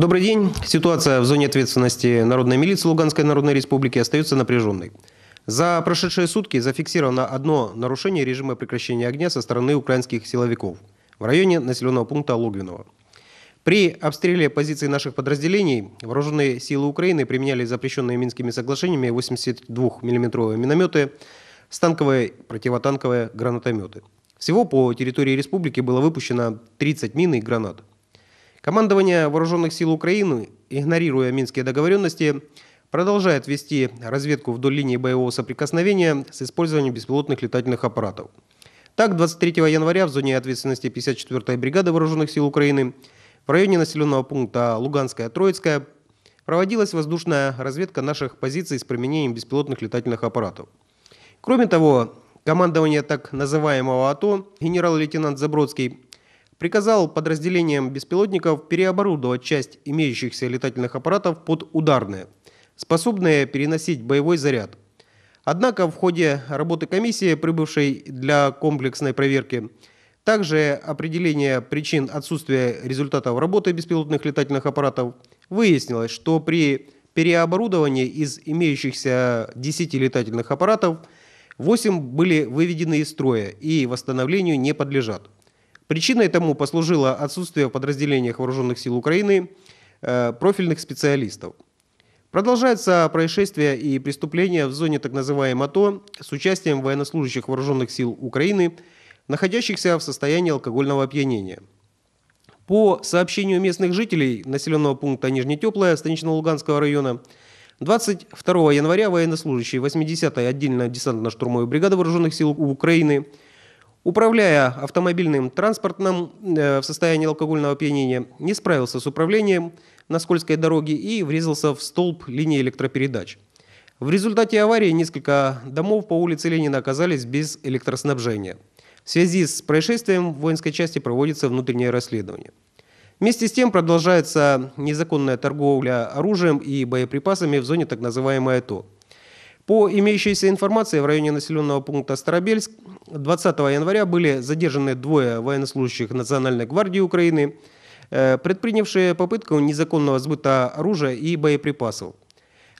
Добрый день. Ситуация в зоне ответственности Народной милиции Луганской Народной Республики остается напряженной. За прошедшие сутки зафиксировано одно нарушение режима прекращения огня со стороны украинских силовиков в районе населенного пункта Логвиново. При обстреле позиций наших подразделений вооруженные силы Украины применяли запрещенные Минскими соглашениями 82 миллиметровые минометы, станковые, противотанковые гранатометы. Всего по территории республики было выпущено 30 мин и гранат. Командование Вооруженных сил Украины, игнорируя минские договоренности, продолжает вести разведку вдоль линии боевого соприкосновения с использованием беспилотных летательных аппаратов. Так, 23 января в зоне ответственности 54-й бригады Вооруженных сил Украины в районе населенного пункта Луганская-Троицкая проводилась воздушная разведка наших позиций с применением беспилотных летательных аппаратов. Кроме того, командование так называемого АТО генерал-лейтенант Забродский приказал подразделениям беспилотников переоборудовать часть имеющихся летательных аппаратов под ударные, способные переносить боевой заряд. Однако в ходе работы комиссии, прибывшей для комплексной проверки, также определение причин отсутствия результатов работы беспилотных летательных аппаратов выяснилось, что при переоборудовании из имеющихся 10 летательных аппаратов 8 были выведены из строя и восстановлению не подлежат. Причиной этому послужило отсутствие в подразделениях вооруженных сил Украины э, профильных специалистов. Продолжаются происшествия и преступления в зоне так называемой АТО с участием военнослужащих вооруженных сил Украины, находящихся в состоянии алкогольного опьянения. По сообщению местных жителей населенного пункта Нижнетеплое Станично-Луганского района, 22 января военнослужащие 80-й отдельно десантно-штурмовой бригады вооруженных сил Украины – Управляя автомобильным транспортом э, в состоянии алкогольного опьянения, не справился с управлением на скользкой дороге и врезался в столб линии электропередач. В результате аварии несколько домов по улице Ленина оказались без электроснабжения. В связи с происшествием в воинской части проводится внутреннее расследование. Вместе с тем продолжается незаконная торговля оружием и боеприпасами в зоне так называемой ТО. По имеющейся информации, в районе населенного пункта Старобельск 20 января были задержаны двое военнослужащих Национальной гвардии Украины, э, предпринявшие попытку незаконного сбыта оружия и боеприпасов.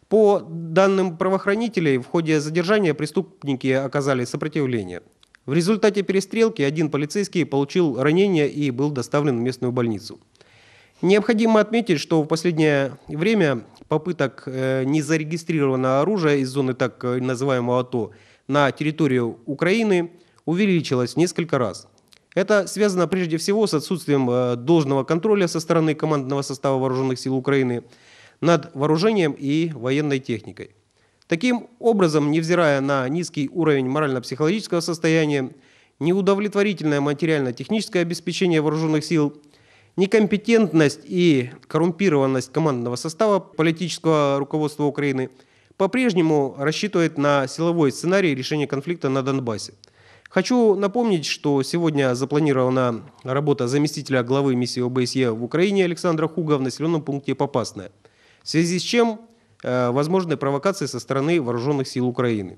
По данным правоохранителей, в ходе задержания преступники оказали сопротивление. В результате перестрелки один полицейский получил ранение и был доставлен в местную больницу. Необходимо отметить, что в последнее время попыток э, незарегистрированного оружия из зоны так э, называемого АТО на территорию Украины увеличилось несколько раз. Это связано прежде всего с отсутствием э, должного контроля со стороны командного состава вооруженных сил Украины над вооружением и военной техникой. Таким образом, невзирая на низкий уровень морально-психологического состояния, неудовлетворительное материально-техническое обеспечение вооруженных сил – Некомпетентность и коррумпированность командного состава политического руководства Украины по-прежнему рассчитывает на силовой сценарий решения конфликта на Донбассе. Хочу напомнить, что сегодня запланирована работа заместителя главы миссии ОБСЕ в Украине Александра Хуга в населенном пункте Попасная, в связи с чем э, возможны провокации со стороны вооруженных сил Украины.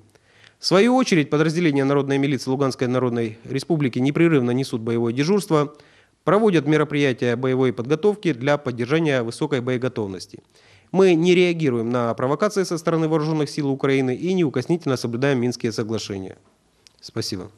В свою очередь, подразделения Народной милиции Луганской Народной Республики непрерывно несут боевое дежурство, проводят мероприятия боевой подготовки для поддержания высокой боеготовности. Мы не реагируем на провокации со стороны вооруженных сил Украины и неукоснительно соблюдаем Минские соглашения. Спасибо.